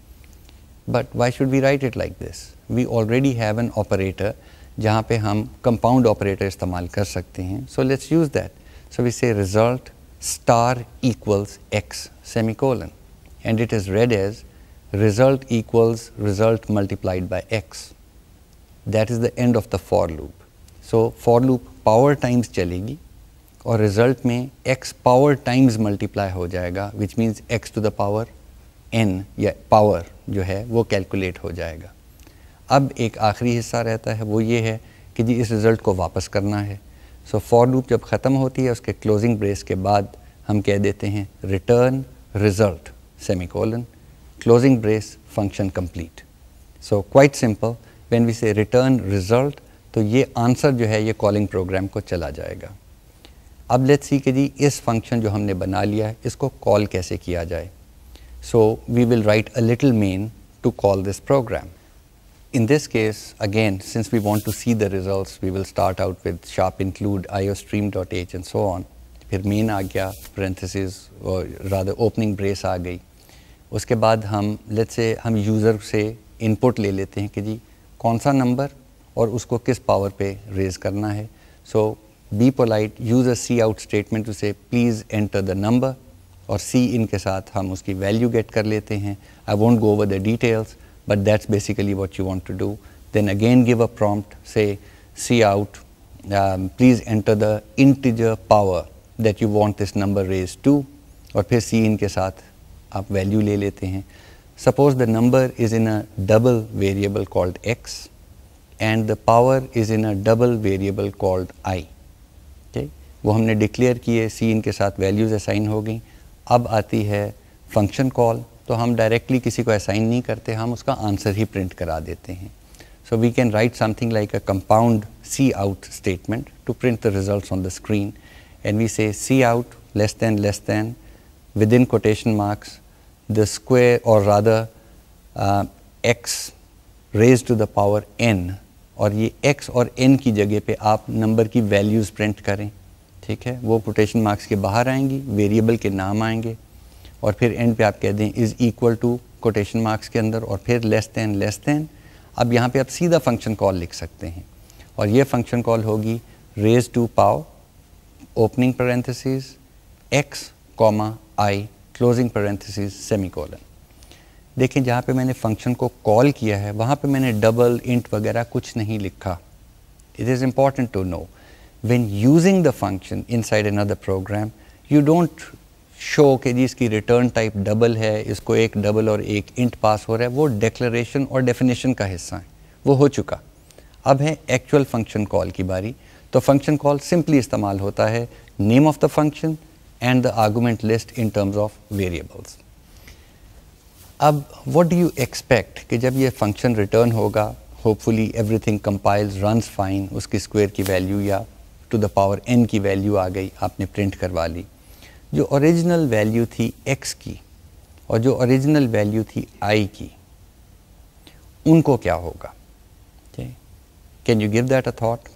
But why should we write it like this? We already have an operator जहाँ पे हम compound operator इस्तेमाल कर सकते हैं. So, let's use that. So, we say result star equals x semicolon and it is read as result equals result multiplied by x. That is the end of the for loop. So, for loop power times चलेगी और रिजल्ट में x पावर टाइम्स मल्टीप्लाई हो जाएगा which means x to the power n या पावर जो है वो कैलकुलेट हो जाएगा अब एक आखिरी हिस्सा रहता है वो ये है कि जी इस रिज़ल्ट को वापस करना है सो फॉर लूप जब ख़त्म होती है उसके क्लोजिंग ब्रेस के बाद हम कह देते हैं return result semicolon closing brace function complete so quite simple when we say return result तो ये आंसर जो है ये कॉलिंग प्रोग्राम को चला जाएगा अब लेट सी के जी इस फंक्शन जो हमने बना लिया है इसको कॉल कैसे किया जाए so we will write a little main to call this program in this case again since we want to see the results we will start out with sharp include iostream dot h and so on फिर मेन आ गया प्रेंथिस राधा ओपनिंग ब्रेस आ गई उसके बाद हम लेट से हम यूज़र से इनपुट ले लेते हैं कि जी कौन सा नंबर और उसको किस पावर पे रेज करना है सो be polite, use a see out statement to say please enter the number or see in ke saath hum uski value get kar lete hain. I won't go over the details, but that's basically what you want to do. Then again give a prompt, say see out, um, please enter the integer power that you want this number raised to or phir see in ke saath aap value le lete hain. Suppose the number is in a double variable called x and the power is in a double variable called i. वो हमने डिक्लेयर किए सी इन के साथ वैल्यूज़ असाइन हो गई अब आती है फंक्शन कॉल तो हम डायरेक्टली किसी को असाइन नहीं करते हम उसका आंसर ही प्रिंट करा देते हैं so we can write something like a compound cout statement to print the result on the screen and we say cout less than less than with in quotation marks the square or rather x raise to the power n और ये एक्स और एन की जगह पे आप नंबर की वैल्यूज़ प्रिंट करें ठीक है वो कोटेशन मार्क्स के बाहर आएंगी वेरिएबल के नाम आएंगे और फिर एंड पे आप कह दें is equal to quotation marks के अंदर और फिर लेस दैन लेस दैन अब यहाँ पे आप सीधा फंक्शन कॉल लिख सकते हैं और ये फंक्शन कॉल होगी raise to pow opening parenthesis x comma i closing semicolon देखें जहाँ पे मैंने फंक्शन को कॉल किया है वहाँ पे मैंने डबल इंट वगैरह कुछ नहीं लिखा it is important to know when using the function inside another program, you don't show कि जी इसकी रिटर्न टाइप डबल है इसको एक डबल और एक इंट पास हो रहा है वो डिक्लेरेशन और डेफिनेशन का हिस्सा है वो हो चुका अब है एक्चुअल फंक्शन कॉल की बारी तो फंक्शन कॉल सिंपली इस्तेमाल होता है name of the function and the argument list in terms of variables अब व्हाट डू यू एक्सपेक्ट कि जब ये फंक्शन रिटर्न होगा hopefully everything compiles runs fine उसकी स्क्वायर की वैल्यू या टू द पावर एन की वैल्यू आ गई आपने प्रिंट करवा ली जो ओरिजिनल वैल्यू थी एक्स की और जो ओरिजिनल वैल्यू थी आई की उनको क्या होगा ठीक can you give that a thought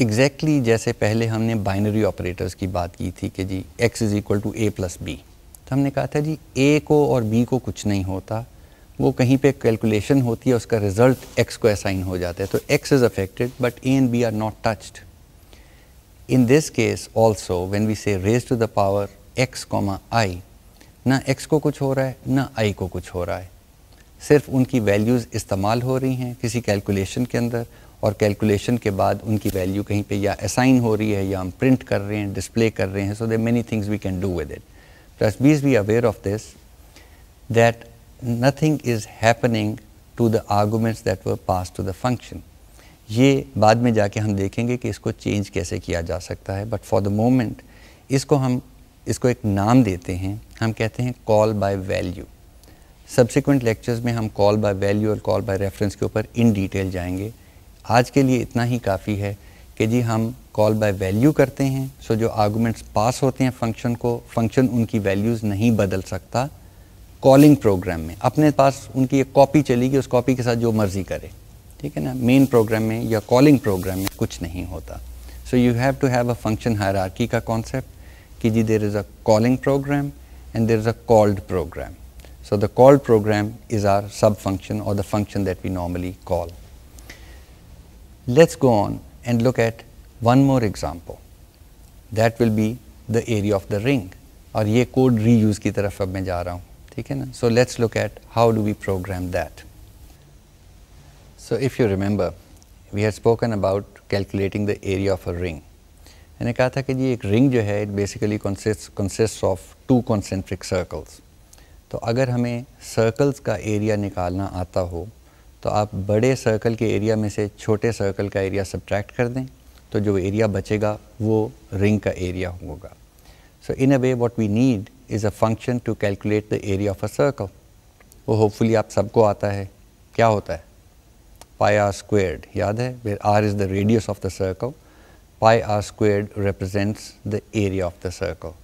exactly जैसे पहले हमने बाइनरी ऑपरेटर्स की बात की थी कि जी x is equal to a plus b तो हमने कहा था जी ए को और बी को कुछ नहीं होता वो कहीं पे कैलकुलेशन होती है उसका रिजल्ट एक्स को असाइन हो जाता है तो x is affected but a and b are not touched in this case also when we say raise to the power x comma i ना एक्स को कुछ हो रहा है ना आई को कुछ हो रहा है सिर्फ उनकी वैल्यूज़ इस्तेमाल हो रही हैं किसी कैलकुलेशन के अंदर और कैलकुलेशन के बाद उनकी वैल्यू कहीं पे या असाइन हो रही है या हम प्रिंट कर रहे हैं डिस्प्ले कर रहे हैं so they many things we can do with it plus please be aware of this that nothing is happening to the arguments that were passed to the function. ये बाद में जाके हम देखेंगे कि इसको चेंज कैसे किया जा सकता है बट फॉर द मोमेंट इसको हम इसको एक नाम देते हैं हम कहते हैं call by value subsequent lectures में हम कॉल बाय वैल्यू और कॉल बाय रेफरेंस के ऊपर इन डिटेल जाएंगे आज के लिए इतना ही काफ़ी है कि जी हम कॉल बाय वैल्यू करते हैं सो जो आर्गूमेंट्स पास होते हैं फंक्शन को फंक्शन उनकी वैल्यूज़ नहीं बदल सकता कॉलिंग प्रोग्राम में अपने पास उनकी एक कॉपी चली गई उस कॉपी के साथ जो मर्जी करे ठीक है ना मेन प्रोग्राम में या कॉलिंग प्रोग्राम में कुछ नहीं होता so you have to have a function hierarchy का कॉन्सेप्ट कि जी there is a calling program and there is a called program so the called program is are sub function और the function that we normally call let's go on and look at one more example that will be the area of the ring और ये कोड रीयूज़ की तरफ अब मैं जा रहा हूँ ठीक है ना so let's look at how do we program that so if you remember we have spoken about calculating the area of a ring मैंने कहा था कि जी एक रिंग जो है it basically consist of two concentric circles तो अगर हमें सर्कल्स का एरिया निकालना आता हो तो आप बड़े सर्कल के एरिया में से छोटे सर्कल का एरिया सब्ट्रैक्ट कर दें तो जो एरिया बचेगा वो रिंग का एरिया होगा so in a way what we need is a function to calculate the area of a circle. hopefully आप सबको आता है क्या होता pi r squared याद where r is the radius of the circle pi r squared represents the area of the circle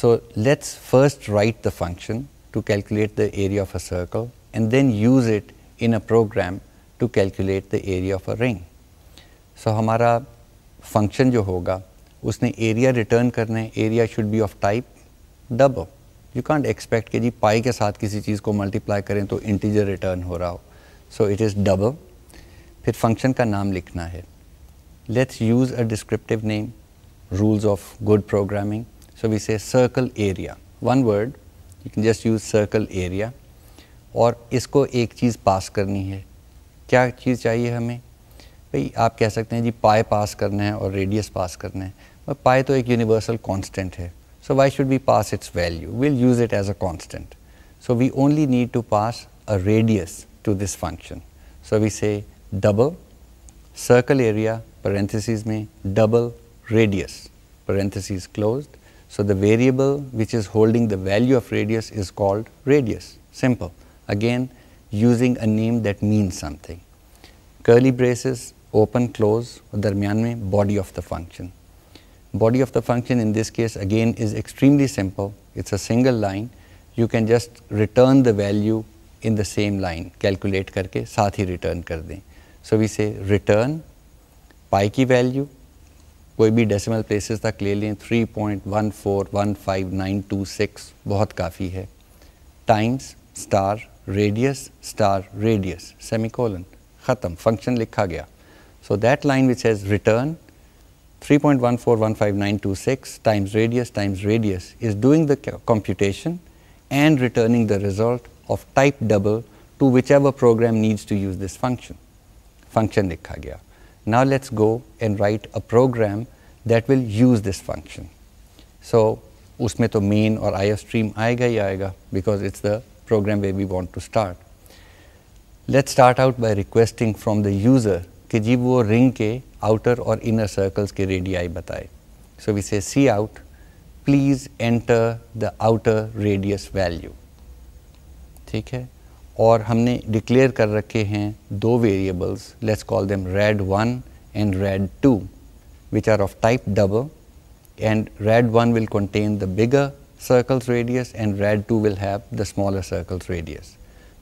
so let's first write the function to calculate the area of a circle and then use it in a program to calculate the area of a ring so हमारा function जो होगा उसने area return करने area should be of type double you can't expect कि जी पाई के साथ किसी चीज़ को मल्टीप्लाई करें तो इंटीजर रिटर्न हो रहा हो सो इट इज़ डबल फिर फंक्शन का नाम लिखना है let's use a descriptive name rules of good programming so we say circle area one word you can just use circle area और इसको एक चीज़ पास करनी है क्या चीज़ चाहिए हमें भाई आप कह सकते हैं जी पाए पास करना है और रेडियस पास करना है पाए तो एक यूनिवर्सल कॉन्स्टेंट है So, why should we pass its value? We will use it as a constant. So, we only need to pass a radius to this function. So, we say double circle area parentheses me double radius parentheses closed. So, the variable which is holding the value of radius is called radius simple again using a name that means something. Curly braces open close और दरमियान me body of the function. Body of the function in this case again is extremely simple. It's a single line. You can just return the value in the same line, calculate karke साथ hi return kar दें. So we say return pi ki value कोई भी decimal places तक ले लें 3.1415926 बहुत काफ़ी है. Times star radius star radius semicolon ख़त्म function लिखा गया. So that line which says return 3.1415926 times radius times radius is doing the computation and returning the result of type double to whichever program needs to use this function. Function likha gaya. Now let's go and write a program that will use this function. So उसमें तो main और IOStream आएगा ही आएगा because it's the program where we want to start. Let's start out by requesting from the user कि जी वो रिंग के आउटर और इनर सर्कल्स के रेडियाई बताए so we say cout please enter the outer radius value ठीक है और हमने डिक्लेयर कर रखे हैं दो variables let's call them red one and red two which are of type double and red one will contain the bigger circles radius and red two will have the smaller circles radius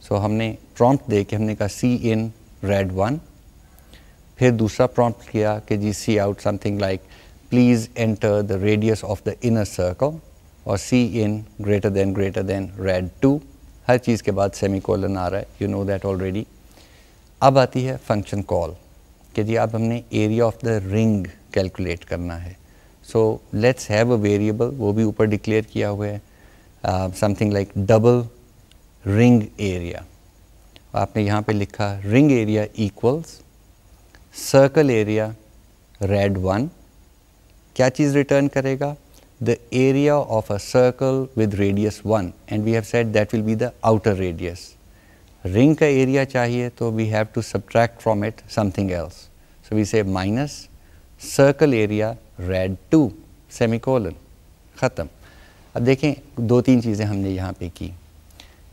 so हमने प्रॉम्प्ट दे के हमने कहा सी इन रेड वन फिर दूसरा प्रॉम्प्ट किया कि जी cout something like please enter the radius of the inner circle और cin greater than greater than red two हर चीज़ के बाद सेमी कॉलन आ रहा है यू नो दैट ऑलरेडी अब आती है फंक्शन कॉल कि जी अब हमने area of the ring calculate करना है so let's have a variable वो भी ऊपर डिक्लेयर किया हुआ है something like double ring area आपने यहाँ पे लिखा ring area equals circle area red one क्या चीज़ रिटर्न करेगा the area of a circle with radius one and we have set that will be the outer radius ring का एरिया चाहिए तो we have to subtract from it something else so we say minus circle area red two semicolon ख़त्म अब देखें दो तीन चीज़ें हमने यहाँ पे की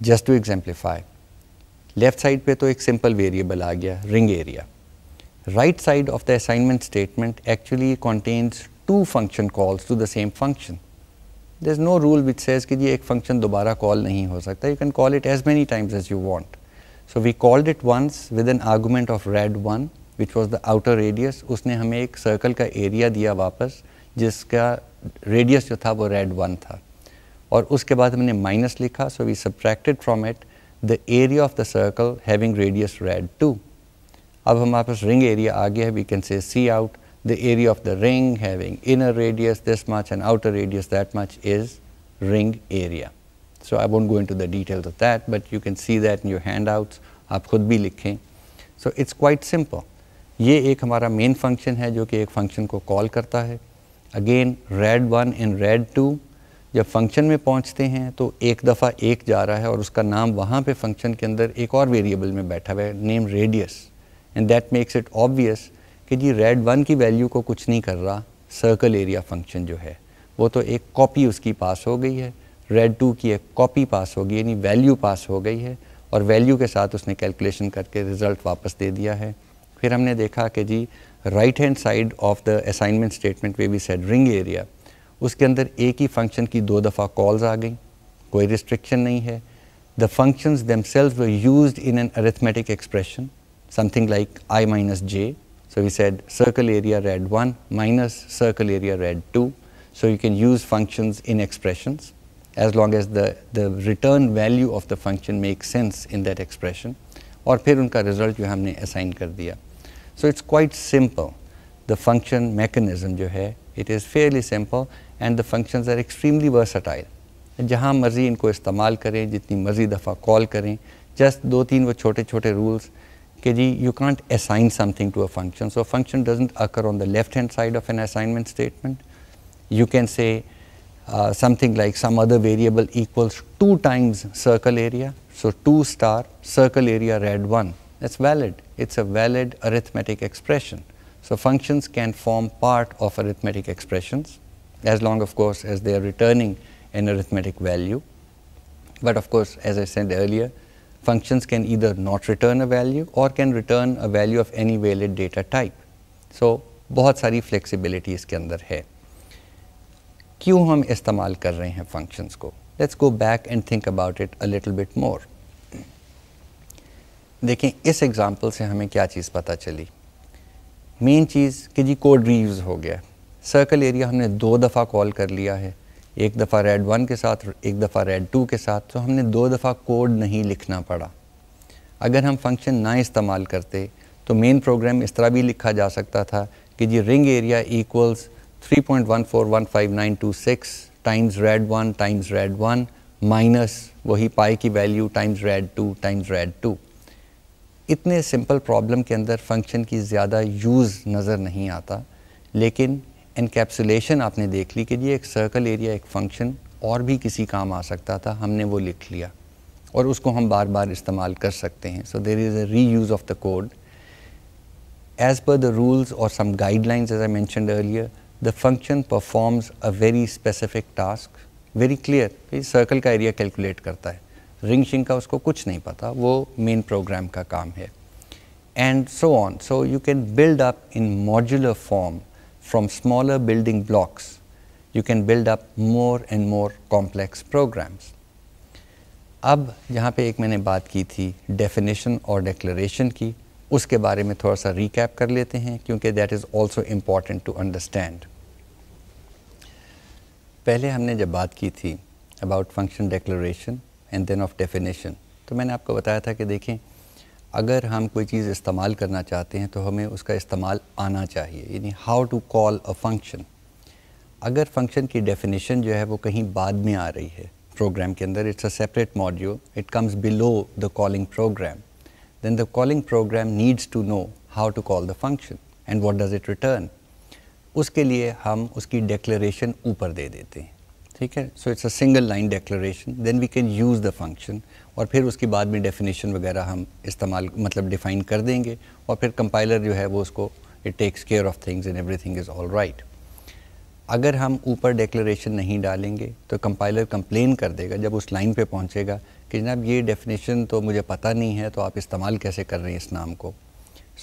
just to exemplify left side पे तो एक सिंपल वेरिएबल आ गया ring area right side of the assignment statement actually contains two function calls to the same function. There is no rule which says that जी function can call नहीं You can call it as many times as you want. So we called it once with an argument of rad 1 which was the outer radius. Usne हमें ek circle ka area दिया वापस जिसका radius जो था rad 1 था. और उसके बाद हमने minus likha so we subtracted from it the area of the circle having radius rad 2. अब हमारे पास रिंग एरिया आ गया है we can say cout the area of the ring inner radius this much much outer radius that much is ring area so I I गो go into the details of that, but you can see that in your handouts. आप खुद भी लिखें सो इट्स क्वाइट सिंपल ये एक हमारा मेन फंक्शन है जो कि एक फंक्शन को कॉल करता है again red one and red two जब फंक्शन में पहुंचते हैं तो एक दफ़ा एक जा रहा है और उसका नाम वहाँ पे फंक्शन के अंदर एक और वेरिएबल में बैठा हुआ है name radius and that makes it obvious कि जी रेड वन की वैल्यू को कुछ नहीं कर रहा सर्कल एरिया फंक्शन जो है वो तो एक कॉपी उसकी पास हो गई है रेड टू की एक कॉपी पास हो गई यानी वैल्यू पास हो गई है और वैल्यू के साथ उसने कैलकुलेशन करके रिज़ल्ट वापस दे दिया है फिर हमने देखा कि जी right hand side of the assignment statement way we said ring area उसके अंदर एक ही फंक्शन की दो दफ़ा कॉल्स आ गई कोई रिस्ट्रिक्शन नहीं है the functions themselves use in an arithmetic expression something like i minus j. So we said circle area red 1 minus circle area red 2. So you can use functions in expressions as long as the, the return value of the function makes sense in that expression. Or unka result you have assigned kar diya. So it's quite simple. The function mechanism jo hai, it is fairly simple and the functions are extremely versatile. Jahan marzi inko istamal kare, jitni marzi dafa call kare, just do teen wo chote chote rules, you can't assign something to a function. So, a function does not occur on the left hand side of an assignment statement. You can say uh, something like some other variable equals 2 times circle area. So, 2 star circle area red 1 that is valid it is a valid arithmetic expression. So, functions can form part of arithmetic expressions as long of course as they are returning an arithmetic value. But of course, as I said earlier functions can either not return a value or can return a value of any valid data type. So, बहुत सारी flexibility इसके अंदर है क्यों हम इस्तेमाल कर रहे हैं functions को Let's go back and think about it a little bit more. देखें इस example से हमें क्या चीज़ पता चली Main चीज़ कि जी code reuse हो गया Circle area हमने दो दफ़ा call कर लिया है एक दफ़ा रेड वन के साथ एक दफ़ा रेड टू के साथ तो हमने दो दफ़ा कोड नहीं लिखना पड़ा अगर हम फंक्शन ना इस्तेमाल करते तो मेन प्रोग्राम इस तरह भी लिखा जा सकता था कि जी ring area equals 3.141592.6 times red one times red one minus वही पाई की वैल्यू times red two times red two इतने सिंपल प्रॉब्लम के अंदर फंक्शन की ज़्यादा यूज़ नज़र नहीं आता लेकिन इनकेप्सुलेशन आपने देख ली कि जी एक सर्कल एरिया एक फंक्शन और भी किसी काम आ सकता था हमने वो लिख लिया और उसको हम बार बार इस्तेमाल कर सकते हैं सो देर is a reuse of the code as per the rules और some guidelines as I mention earlier the function performs a very specific task very clear circle का एरिया कैलकुलेट करता है रिंग शिंग का उसको कुछ नहीं पता वो मेन प्रोग्राम का काम है and so on so you can build up in modular form from smaller building blocks, you can build up more and more complex programs. अब यहाँ पे एक मैंने बात की थी डेफिनेशन और डिक्लेरेशन की उसके बारे में थोड़ा सा रिकैप कर लेते हैं क्योंकि that is also important to understand पहले हमने जब बात की थी about function declaration and then of definition तो मैंने आपको बताया था कि देखें अगर हम कोई चीज़ इस्तेमाल करना चाहते हैं तो हमें उसका इस्तेमाल आना चाहिए यानी how to call a function अगर फंक्शन की डेफिनेशन जो है वो कहीं बाद में आ रही है प्रोग्राम के अंदर it's a separate module it comes below the calling program then the calling program needs to know how to call the function and what does it return उसके लिए हम उसकी डिक्लेरेशन ऊपर दे देते हैं ठीक है so it's a single line declaration then we can use the function और फिर उसके बाद में डेफिनेशन वगैरह हम इस्तेमाल मतलब डिफ़ाइन कर देंगे और फिर कंपाइलर जो है वो उसको it takes care of things and everything is all right अगर हम ऊपर डेक्लेशन नहीं डालेंगे तो कंपाइलर कंप्लेन कर देगा जब उस लाइन पे पहुंचेगा कि जनाब ये डेफिनेशन तो मुझे पता नहीं है तो आप इस्तेमाल कैसे कर रहे हैं इस नाम को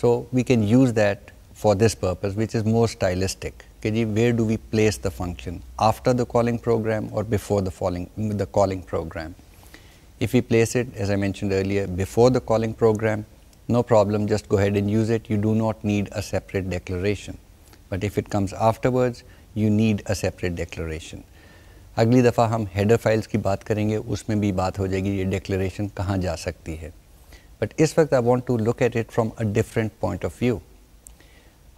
so we can use that for this purpose which is more stylistic where do we place the function, after the calling program or before the, falling, the calling program. If we place it, as I mentioned earlier, before the calling program, no problem, just go ahead and use it. You do not need a separate declaration. But if it comes afterwards, you need a separate declaration. अगली दफ़ा हम हेडर फाइल्स की बात करेंगे उसमें भी बात हो जाएगी ये डिक्लेरेशन कहाँ जा सकती है बट इस वक्त I want to look at it from a different point of view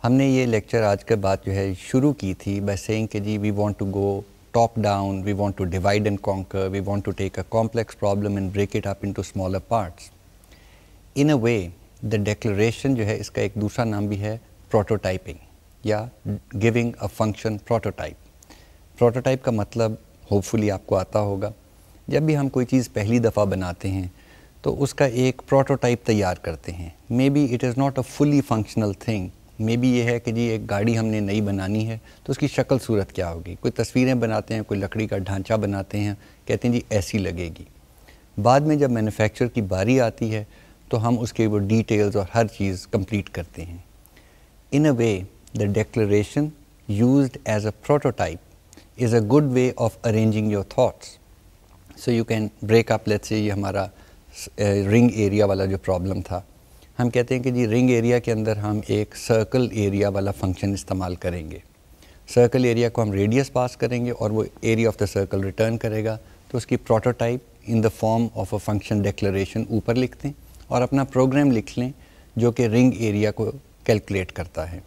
हमने ये लेक्चर आज के बाद जो है शुरू की थी बाय सेइंग कि जी we want to go top down we want to divide and conquer we want to take a complex problem and break it up into smaller parts in a way the declaration जो है इसका एक दूसरा नाम भी है प्रोटोटाइपिंग या giving a function prototype prototype का मतलब होपफुली आपको आता होगा जब भी हम कोई चीज़ पहली दफ़ा बनाते हैं तो उसका एक प्रोटोटाइप तैयार करते हैं maybe it is not a fully functional thing maybe ये है कि जी एक गाड़ी हमने नई बनानी है तो उसकी शक्ल सूरत क्या होगी कोई तस्वीरें बनाते हैं कोई लकड़ी का ढांचा बनाते हैं कहते हैं जी ऐसी लगेगी बाद में जब मैन्युफैक्चर की बारी आती है तो हम उसके वो डिटेल्स और हर चीज़ कंप्लीट करते हैं in a way the declaration use as a prototype is a good way of arranging your thoughts so you can break up let's ये हमारा रिंग uh, एरिया वाला जो प्रॉब्लम था हम कहते हैं कि जी रिंग एरिया के अंदर हम एक सर्कल एरिया वाला फंक्शन इस्तेमाल करेंगे सर्कल एरिया को हम रेडियस पास करेंगे और वो area of the circle return करेगा तो उसकी prototype in the form of a function declaration ऊपर लिख दें और अपना प्रोग्राम लिख लें जो कि रिंग एरिया को कैलकुलेट करता है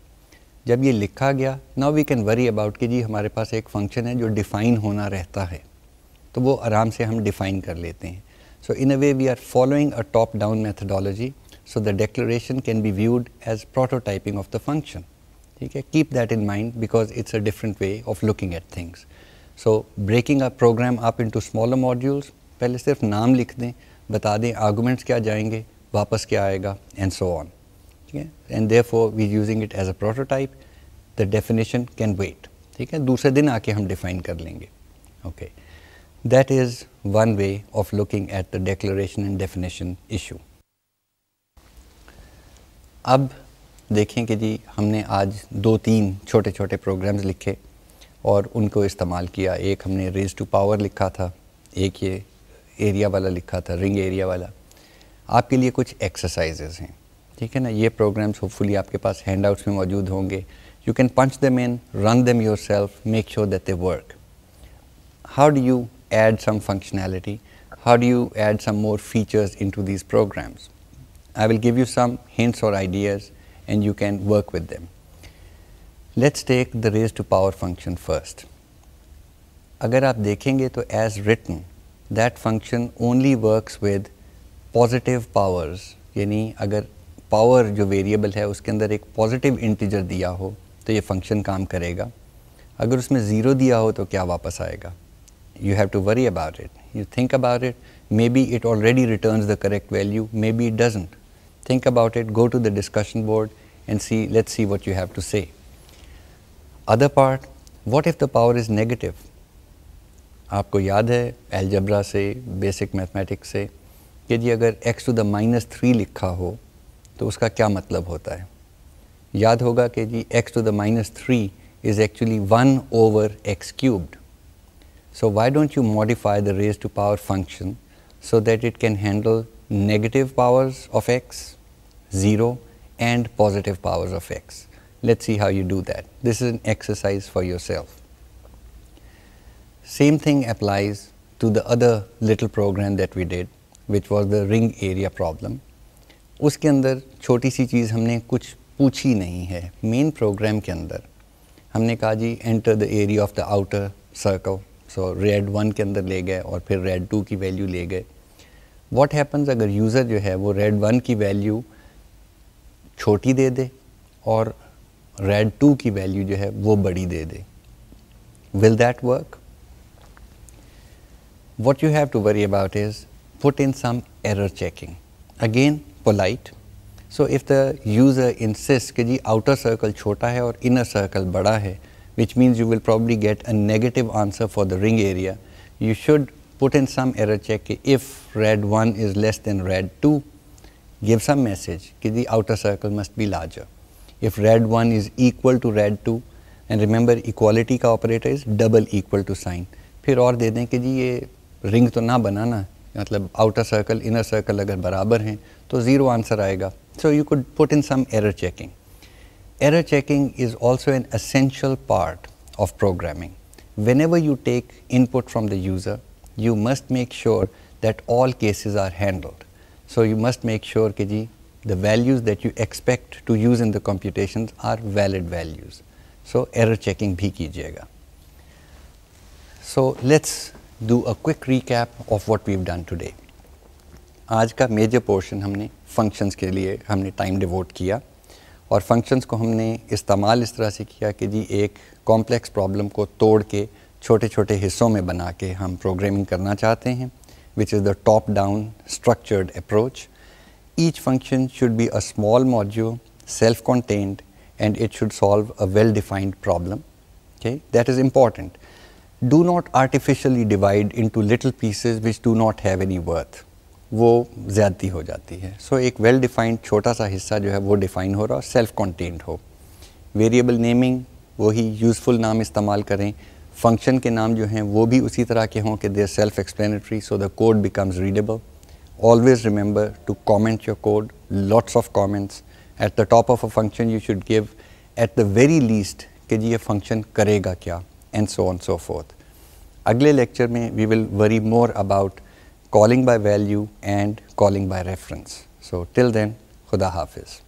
जब ये लिखा गया now we can worry about कि जी हमारे पास एक फंक्शन है जो डिफ़ाइन होना रहता है तो वो आराम से हम डिफ़ाइन कर लेते हैं so in a way we are following a top down methodology so the declaration can be viewed as prototyping of the function. Okay? Keep that in mind because it's a different way of looking at things. So breaking a program up into smaller modules, pehle sirf naam likh dein, bata dein arguments kya jayenge, wapas kya aayega, and so on. And therefore, we're using it as a prototype. The definition can wait. Okay? Dusre din aake hum define kar Okay. That is one way of looking at the declaration and definition issue. अब देखें कि जी हमने आज दो तीन छोटे छोटे प्रोग्राम्स लिखे और उनको इस्तेमाल किया एक हमने रेज टू पावर लिखा था एक ये एरिया वाला लिखा था रिंग एरिया वाला आपके लिए कुछ एक्सरसाइजेज हैं ठीक है ना ये प्रोग्राम्स होपफुली आपके पास हैंड आउट्स में मौजूद होंगे you can punch the in run them yourself make sure that they work do you add some functionality how do you add some more features into these programs I will give you some hints or ideas and you can work with them. Let's take the raise to power function first. अगर आप देखेंगे तो as written, that function only works with positive powers, यानी अगर power जो variable है उसके अंदर एक positive integer दिया हो तो ये function काम करेगा अगर उसमें zero दिया हो तो क्या वापस आएगा You have to worry about it. You think about it. Maybe it already returns the correct value. Maybe it doesn't think about it, go to the discussion board and see, let's see what you have to say. Other part, what if the power is negative? आपको याद है एल्जब्रा से बेसिक मैथमेटिक्स से कि जी अगर x to the minus three लिखा हो तो उसका क्या मतलब होता है याद होगा कि जी x to the minus three is actually one over x cubed So why don't you modify the raise to power function so that it can handle negative powers of x 0 and positive powers of x. Let us see how you do that. This is an exercise for yourself. Same thing applies to the other little program that we did which was the ring area problem. उसके अंदर छोटी सी चीज़ हमने कुछ पूछी नहीं है मेन प्रोग्राम के अंदर हमने कहा जी enter the area of the outer circle so red one के अंदर ले गए और फिर रेड टू की वैल्यू ले गए वॉट हैपन्स अगर यूज़र जो है वो रेड वन की वैल्यू छोटी दे दे और रेड टू की वैल्यू जो है वो बड़ी they they will that work what you have to worry about is put in some error checking again polite so if the user insists कि जी आउटर सर्कल छोटा है और इनर सर्कल बड़ा है which means you will probably get a negative answer for the ring area you should put in some error check if red one is less than red two give some message that the outer circle must be larger. If red 1 is equal to red 2, and remember equality operator is double equal to sign. Then or de dein ki ji ye ring to na banana. outer circle, inner circle agar barabar hain, to zero answer aayega. So you could put in some error checking. Error checking is also an essential part of programming. Whenever you take input from the user, you must make sure that all cases are handled. So you must make sure that the values that you expect to use in the computations are valid values. So error checking bhi kijiyega. So let's do a quick recap of what we've done today. आज का मेजर पोर्शन हमने फंक्शंस के लिए हमने टाइम डिवोट किया और फंक्शंस को हमने इस्तेमाल इस तरह से किया कि जी एक कॉम्प्लेक्स प्रॉब्लम को तोड़ के छोटे छोटे हिस्सों में बना के हम प्रोग्रामिंग करना चाहते हैं which is the top-down structured approach. Each function should be a small module, self-contained, and it should solve a well-defined problem. Okay? That is important. Do not artificially divide into little pieces which do not have any worth. वो ज़्यादती हो जाती है सो so, एक वेल डिफाइंड छोटा सा हिस्सा जो है वो डिफाइन हो रहा और सेल्फ कॉन्टेंट हो वेरिएबल नेमिंग वही यूज़फुल नाम इस्तेमाल करें फंक्शन के नाम जो हैं वो भी उसी तरह के हों कि they're self explanatory so the code becomes readable always remember to comment your code lots of comments at the top of a function you should give at the very least कि जी ये फंक्शन करेगा क्या and so on so forth अगले लेक्चर में we will worry more about calling by value and calling by reference so till then खुदा हाफिज़